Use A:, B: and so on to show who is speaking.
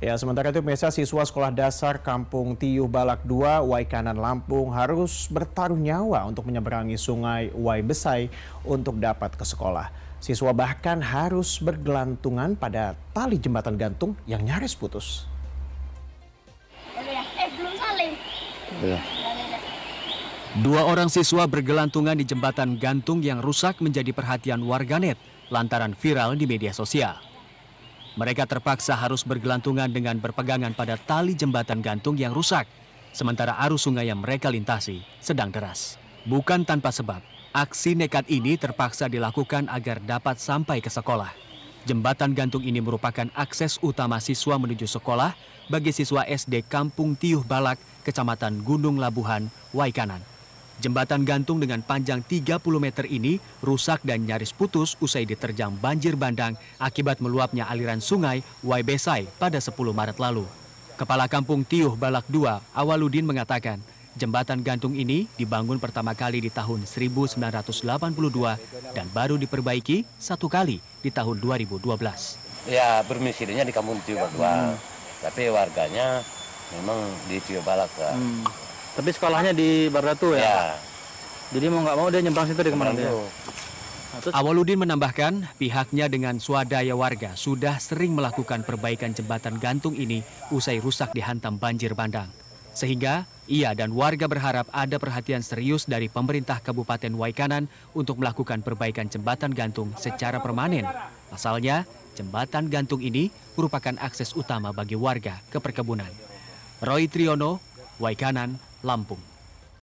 A: Ya, sementara itu pemirsa siswa sekolah dasar Kampung Tiyuh Balak 2 Waikanan Lampung harus bertaruh nyawa untuk menyeberangi sungai Wai Besai untuk dapat ke sekolah. Siswa bahkan harus bergelantungan pada tali jembatan gantung yang nyaris putus.
B: Ya? Eh, iya. Dua orang siswa bergelantungan di jembatan gantung yang rusak menjadi perhatian warganet lantaran viral di media sosial. Mereka terpaksa harus bergelantungan dengan berpegangan pada tali jembatan gantung yang rusak, sementara arus sungai yang mereka lintasi sedang deras. Bukan tanpa sebab, aksi nekat ini terpaksa dilakukan agar dapat sampai ke sekolah. Jembatan gantung ini merupakan akses utama siswa menuju sekolah bagi siswa SD Kampung Tiuh Balak, Kecamatan Gunung Labuhan, Waikanan. Jembatan gantung dengan panjang 30 meter ini rusak dan nyaris putus usai diterjang banjir bandang akibat meluapnya aliran sungai Waibesai pada 10 Maret lalu. Kepala Kampung Tiuh Balak II, Awaludin mengatakan, jembatan gantung ini dibangun pertama kali di tahun 1982 dan baru diperbaiki satu kali di tahun 2012. Ya, bermisirnya di Kampung Tiuh Balak II, hmm. tapi warganya memang di Tiuh Balak. Hmm tapi sekolahnya di Bardatu ya. ya. Jadi mau nggak mau dia nyebrang situ di kemana dia. Nah, Awaludin menambahkan, pihaknya dengan swadaya warga sudah sering melakukan perbaikan jembatan gantung ini usai rusak dihantam banjir bandang. Sehingga ia dan warga berharap ada perhatian serius dari pemerintah Kabupaten Waikanan untuk melakukan perbaikan jembatan gantung secara permanen. Pasalnya, jembatan gantung ini merupakan akses utama bagi warga ke perkebunan. Roy Triono, Waikanan, Lampung.